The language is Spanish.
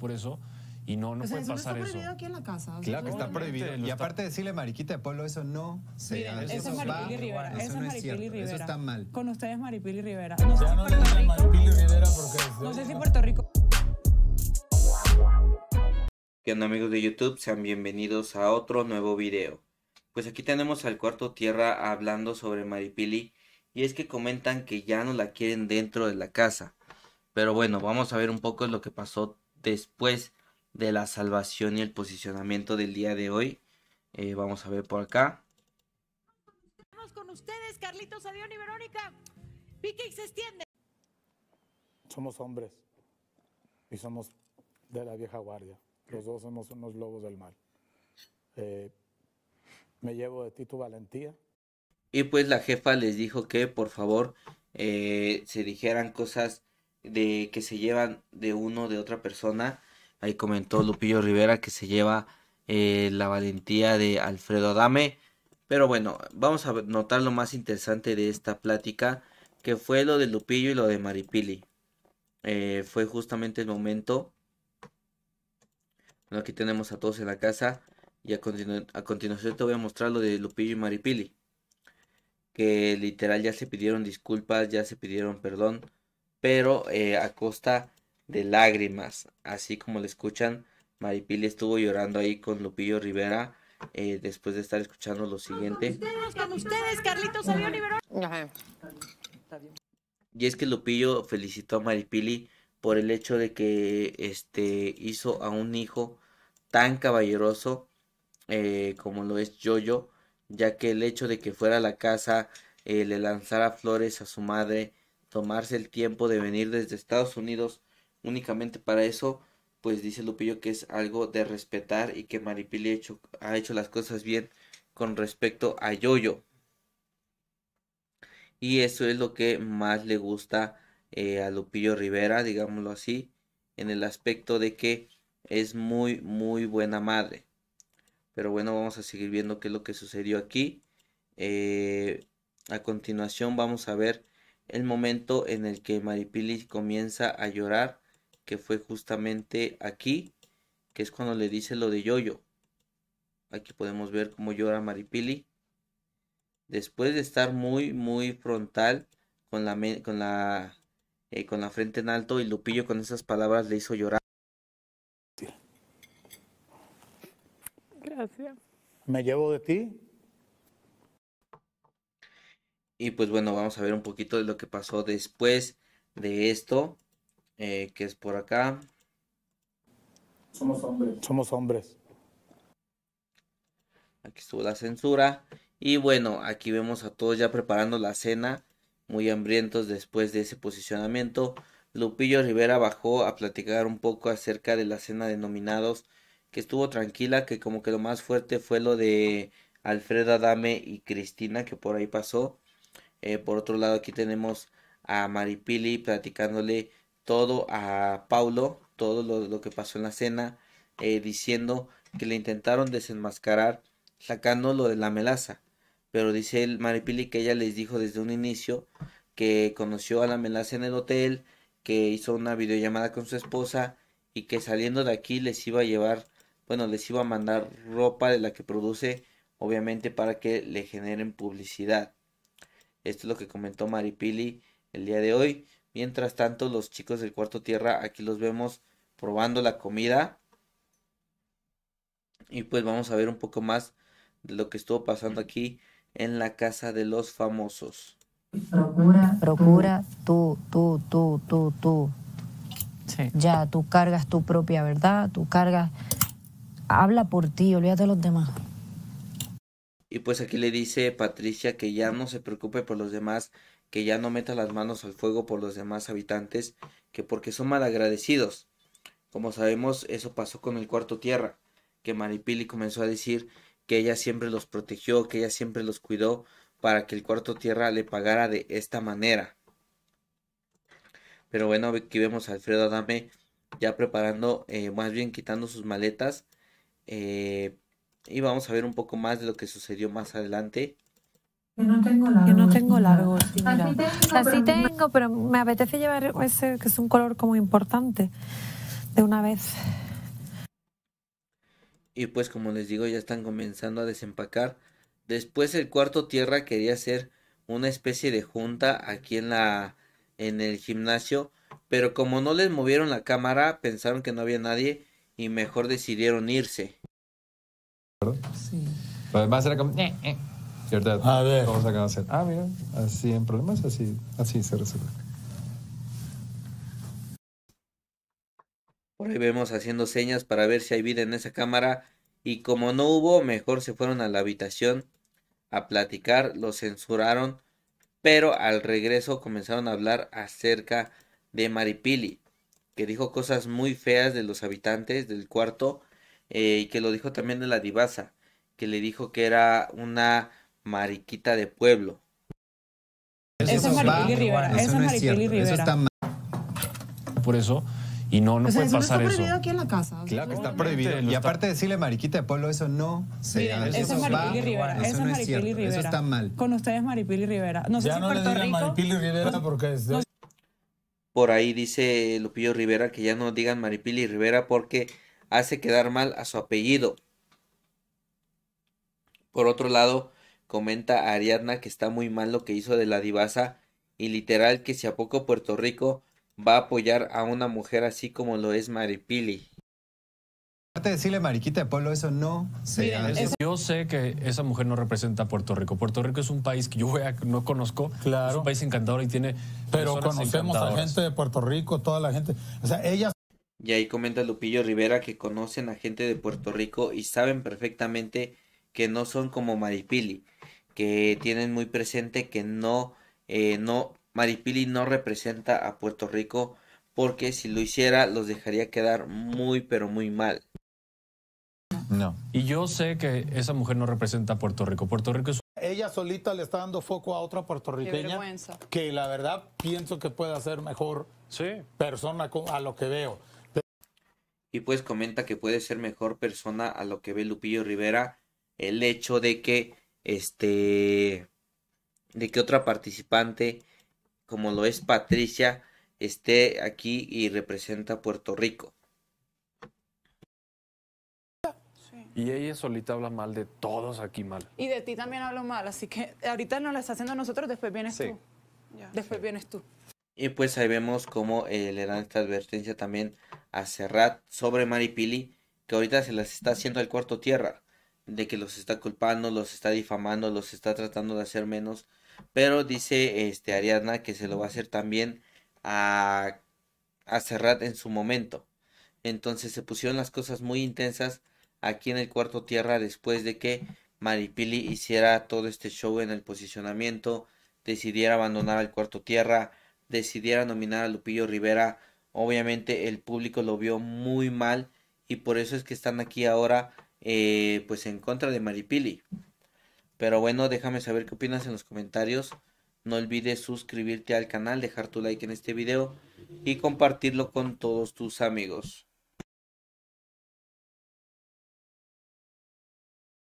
por eso y no, no puede eso pasar está prohibido eso. aquí en la casa. claro que está prohibido. Y aparte decirle mariquita de pueblo, eso no se eso, es Maripili Rivera. Eso, está mal. Con ustedes Maripili Rivera. No sé si Maripili Rivera porque no sé si Puerto Rico. amigos de YouTube? Sean bienvenidos a otro nuevo video. Pues aquí tenemos al cuarto tierra hablando sobre Maripili y es que comentan que ya no la quieren dentro de la casa. Pero bueno, vamos a ver un poco lo que pasó después de la salvación y el posicionamiento del día de hoy. Eh, vamos a ver por acá. estamos con ustedes, Carlitos, Adión y Verónica. se extiende. Somos hombres y somos de la vieja guardia. Los dos somos unos lobos del mal. Eh, me llevo de ti tu valentía. Y pues la jefa les dijo que por favor eh, se dijeran cosas de que se llevan de uno de otra persona. Ahí comentó Lupillo Rivera que se lleva eh, la valentía de Alfredo Adame. Pero bueno, vamos a notar lo más interesante de esta plática, que fue lo de Lupillo y lo de Maripili. Eh, fue justamente el momento. Bueno, aquí tenemos a todos en la casa. Y a, a continuación te voy a mostrar lo de Lupillo y Maripili. Que literal ya se pidieron disculpas, ya se pidieron perdón pero eh, a costa de lágrimas. Así como le escuchan, Maripili estuvo llorando ahí con Lupillo Rivera eh, después de estar escuchando lo siguiente. Y es que Lupillo felicitó a Maripili por el hecho de que este, hizo a un hijo tan caballeroso eh, como lo es Jojo, ya que el hecho de que fuera a la casa, le lanzara flores a su madre, tomarse el tiempo de venir desde Estados Unidos únicamente para eso, pues dice Lupillo que es algo de respetar y que Maripili ha hecho las cosas bien con respecto a Yoyo. Y eso es lo que más le gusta eh, a Lupillo Rivera, digámoslo así, en el aspecto de que es muy, muy buena madre. Pero bueno, vamos a seguir viendo qué es lo que sucedió aquí. Eh, a continuación vamos a ver el momento en el que Maripili comienza a llorar, que fue justamente aquí, que es cuando le dice lo de Yoyo. Aquí podemos ver cómo llora Maripili. Después de estar muy, muy frontal con la, con la, eh, con la frente en alto y Lupillo con esas palabras le hizo llorar. Gracias. Me llevo de ti y pues bueno, vamos a ver un poquito de lo que pasó después de esto, eh, que es por acá. Somos hombres. Somos hombres. Aquí estuvo la censura. Y bueno, aquí vemos a todos ya preparando la cena, muy hambrientos después de ese posicionamiento. Lupillo Rivera bajó a platicar un poco acerca de la cena de nominados, que estuvo tranquila, que como que lo más fuerte fue lo de Alfredo Adame y Cristina, que por ahí pasó. Eh, por otro lado, aquí tenemos a Maripili platicándole todo a Paulo, todo lo, que pasó en la cena, eh, diciendo que le intentaron desenmascarar sacando lo de la melaza. Pero dice el Maripili que ella les dijo desde un inicio que conoció a la melaza en el hotel, que hizo una videollamada con su esposa y que saliendo de aquí les iba a llevar, bueno, les iba a mandar ropa de la que produce, obviamente para que le generen publicidad. Esto es lo que comentó Maripili el día de hoy. Mientras tanto, los chicos del cuarto tierra, aquí los vemos probando la comida. Y pues vamos a ver un poco más de lo que estuvo pasando aquí en la casa de los famosos. Procura, procura tú, tú, tú, tú, tú. Ya, tú cargas tu propia verdad, tú cargas... Habla por ti, olvídate de los demás. Y pues aquí le dice Patricia que ya no se preocupe por los demás, que ya no meta las manos al fuego por los demás habitantes, que porque son malagradecidos. Como sabemos, eso pasó con el cuarto tierra, que Maripili comenzó a decir que ella siempre los protegió, que ella siempre los cuidó, para que el cuarto tierra le pagara de esta manera. Pero bueno, aquí vemos a Alfredo Adame ya preparando, eh, más bien quitando sus maletas eh, y vamos a ver un poco más de lo que sucedió más adelante. Yo no tengo largo. no tengo Así, tengo, pero... me apetece llevar ese que es un color como importante de una vez. Y pues como les digo, ya están comenzando a desempacar. Después el cuarto tierra quería hacer una especie de junta aquí en la en el gimnasio, pero como no les movieron la cámara, pensaron que no había nadie y mejor decidieron irse. Sí. Lo era como... A hacer. Ah, mira, así en problemas, así, así se resuelve. Por ahí vemos haciendo señas para ver si hay vida en esa cámara. Y como no hubo, mejor se fueron a la habitación a platicar. Lo censuraron. Pero al regreso comenzaron a hablar acerca de Maripili, que dijo cosas muy feas de los habitantes del cuarto eh, y que lo dijo también de la divasa, que le dijo que era una mariquita de pueblo. Eso, es Maripili Rivera. Eso, es cierto. Rivera. Eso está mal. Por eso. Y no, no o pasar puede eso pasar no está prohibido aquí en la casa. Claro que está prohibido. Y aparte de decirle mariquita de pueblo, eso no se Eso, es Maripili Rivera. Eso, es Maripili cierto. Rivera. Eso está mal. Con ustedes Maripili Rivera. No sé ya no Puerto le Rico. Maripili Rivera porque Por ahí dice Lupillo Rivera que ya no digan Maripili Rivera porque hace quedar mal a su apellido. Por otro lado, comenta Ariadna que está muy mal lo que hizo de la divasa y literal que si a poco Puerto Rico va a apoyar a una mujer así como lo es Maripili. Aparte de decirle mariquita de pueblo, eso no se Yo sé que esa mujer no representa Puerto Rico. Puerto Rico es un país que yo no conozco. Claro. un país encantador y tiene. Pero conocemos a gente de Puerto Rico, toda la gente. O sea, ella. Y ahí comenta Lupillo Rivera que conocen a gente de Puerto Rico y saben perfectamente que no son como Maripili, que tienen muy presente que no, eh, no, Maripili no representa a Puerto Rico porque si lo hiciera los dejaría quedar muy pero muy mal. No. Y yo sé que esa mujer no representa a Puerto Rico. Puerto Rico es... Ella solita le está dando foco a otra puertorriqueña que la verdad pienso que puede ser mejor sí. persona a lo que veo y pues comenta que puede ser mejor persona a lo que ve Lupillo Rivera el hecho de que este de que otra participante como lo es Patricia esté aquí y representa a Puerto Rico. Y ella solita habla mal de todos aquí mal. Y de ti también hablo mal, así que ahorita no la está haciendo a nosotros, después vienes tú. Después vienes tú. Y pues ahí vemos cómo eh, le dan esta advertencia también a Serrat sobre Maripili, que ahorita se las está haciendo al cuarto tierra, de que los está culpando, los está difamando, los está tratando de hacer menos. Pero dice este Ariadna que se lo va a hacer también a, a Serrat en su momento. Entonces se pusieron las cosas muy intensas aquí en el cuarto tierra después de que Maripili hiciera todo este show en el posicionamiento, decidiera abandonar el cuarto tierra, decidiera nominar a Lupillo Rivera, obviamente el público lo vio muy mal y por eso es que están aquí ahora eh, pues en contra de Maripili. Pero bueno, déjame saber qué opinas en los comentarios. No olvides suscribirte al canal, dejar tu like en este video y compartirlo con todos tus amigos.